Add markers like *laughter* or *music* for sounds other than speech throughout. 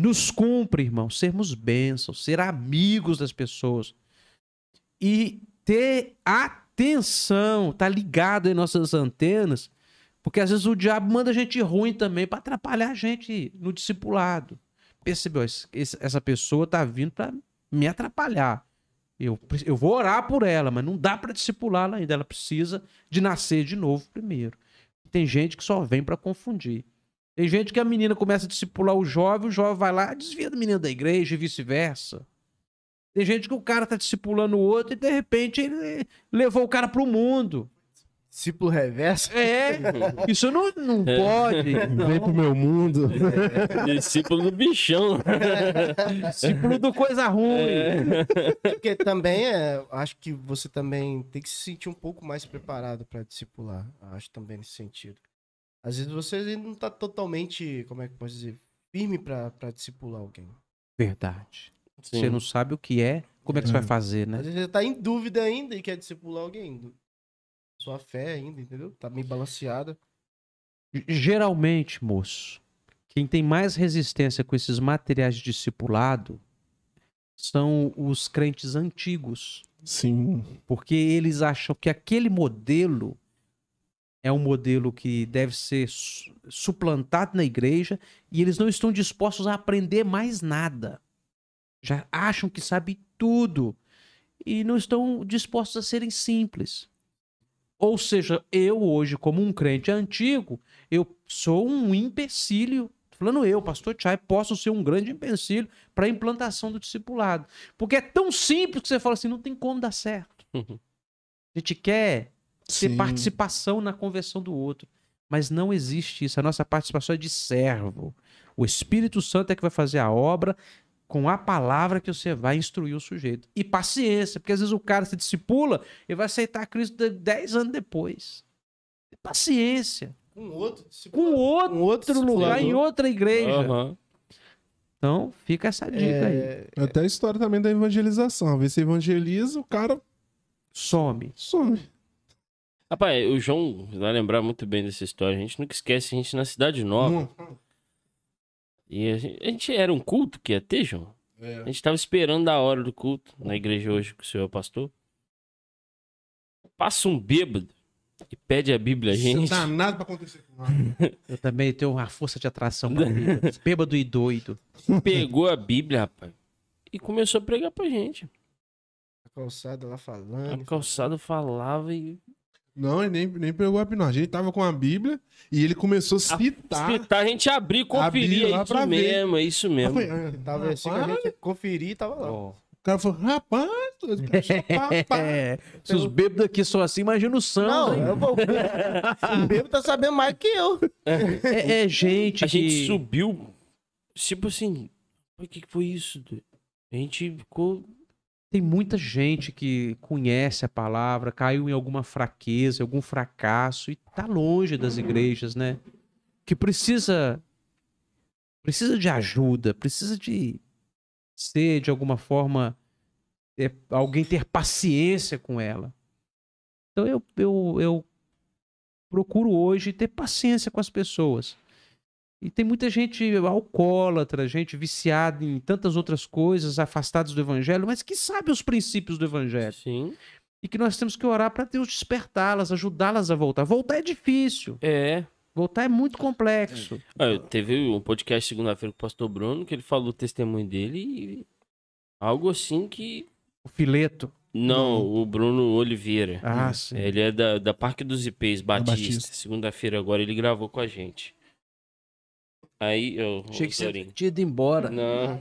Nos cumpre, irmão, sermos bênçãos, ser amigos das pessoas. E ter atenção, tá ligado em nossas antenas, porque às vezes o diabo manda gente ruim também para atrapalhar a gente no discipulado. Percebeu? essa pessoa tá vindo para me atrapalhar. Eu, eu vou orar por ela, mas não dá para discipulá-la ainda. Ela precisa de nascer de novo primeiro. Tem gente que só vem para confundir. Tem gente que a menina começa a discipular o jovem, o jovem vai lá, desvia do menino da igreja e vice-versa. Tem gente que o cara tá discipulando o outro e de repente ele levou o cara pro mundo. Discípulo reverso? É, isso não, não é. pode. *laughs* Não. Vem pro meu mundo. É. Discípulo do bichão. É. *laughs* Discípulo do coisa ruim. É. É porque também é. Acho que você também tem que se sentir um pouco mais preparado para discipular. Acho também nesse sentido. Às vezes você ainda não tá totalmente, como é que pode dizer, firme para discipular alguém. Verdade. Sim. Você não sabe o que é, como é, é que você vai uhum. fazer, né? Às vezes você tá em dúvida ainda e quer discipular alguém. Sua fé ainda, entendeu? Tá meio balanceada. Geralmente, moço, quem tem mais resistência com esses materiais de discipulado são os crentes antigos. Sim. Porque eles acham que aquele modelo é um modelo que deve ser suplantado na igreja e eles não estão dispostos a aprender mais nada. Já acham que sabem tudo e não estão dispostos a serem simples. Ou seja, eu hoje, como um crente antigo, eu sou um empecilho. Falando eu, pastor Chay, posso ser um grande empecilho para a implantação do discipulado. Porque é tão simples que você fala assim, não tem como dar certo. Uhum. A gente quer ter Sim. participação na conversão do outro. Mas não existe isso. A nossa participação é de servo. O Espírito Santo é que vai fazer a obra com a palavra que você vai instruir o sujeito. E paciência, porque às vezes o cara se discipula e vai aceitar Cristo dez anos depois. Paciência. Um outro, com outro, um outro lugar, em outra igreja. Uhum. Então, fica essa dica é... aí. Até a história também da evangelização. Às vezes você evangeliza, o cara some. Some. Rapaz, o João vai lembrar muito bem dessa história. A gente nunca esquece, a gente na Cidade Nova. Hum. E a gente, a gente, era um culto que ia ter, João? É. A gente tava esperando a hora do culto na igreja hoje que o senhor é pastor. Passa um bêbado e pede a Bíblia a gente. Não dá nada pra acontecer com *laughs* Eu também tenho uma força de atração pra Bíblia. *laughs* Bêbado e doido. Pegou a Bíblia, rapaz, e começou a pregar pra gente. A calçada lá falando. A calçada falava e não, ele nem, nem pegou a A gente tava com a Bíblia e ele começou a citar. A citar, a gente abrir, conferir. É abrir é isso mesmo, ver. é isso mesmo. tava assim, a gente conferir e tava lá. Oh. O cara falou, rapaz, *laughs* é. se os bêbados aqui são assim, imagina o Sam. Não, eu vou. *laughs* o bêbado tá sabendo mais que eu. É, é, é gente. A que... gente subiu, tipo assim, o que, que foi isso? A gente ficou tem muita gente que conhece a palavra, caiu em alguma fraqueza, algum fracasso e está longe das igrejas, né? Que precisa precisa de ajuda, precisa de ser de alguma forma é, alguém ter paciência com ela. Então eu, eu, eu procuro hoje ter paciência com as pessoas. E tem muita gente alcoólatra, gente viciada em tantas outras coisas, afastados do evangelho, mas que sabe os princípios do evangelho. Sim. E que nós temos que orar para Deus despertá-las, ajudá-las a voltar. Voltar é difícil. É. Voltar é muito complexo. É. Ah, teve um podcast segunda-feira com o pastor Bruno, que ele falou o testemunho dele e algo assim que. O fileto. Não, o Bruno Oliveira. Ah, sim. Ele é da, da Parque dos IPs, é Batista. Batista. Segunda-feira agora ele gravou com a gente. Aí eu. Achei que você tinha ido embora. Não.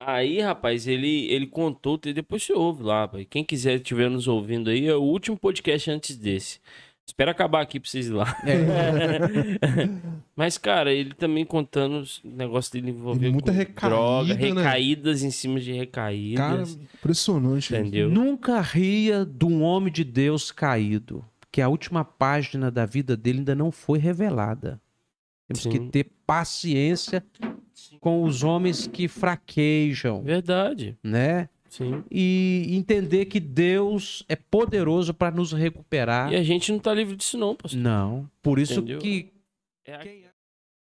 Aí, rapaz, ele, ele contou, depois você ouve lá, pai. Quem quiser estiver nos ouvindo aí, é o último podcast antes desse. Espero acabar aqui pra vocês ir lá. É. *laughs* Mas, cara, ele também contando os negócios dele envolver muita recaída, droga, né? recaídas em cima de recaídas. Cara, impressionante. Entendeu? Nunca ria de um homem de Deus caído, que a última página da vida dele ainda não foi revelada. Temos Sim. que ter paciência com os homens que fraquejam. Verdade. Né? Sim. E entender que Deus é poderoso para nos recuperar. E a gente não está livre disso, não, pastor. Não. Por isso Entendeu? que. É a...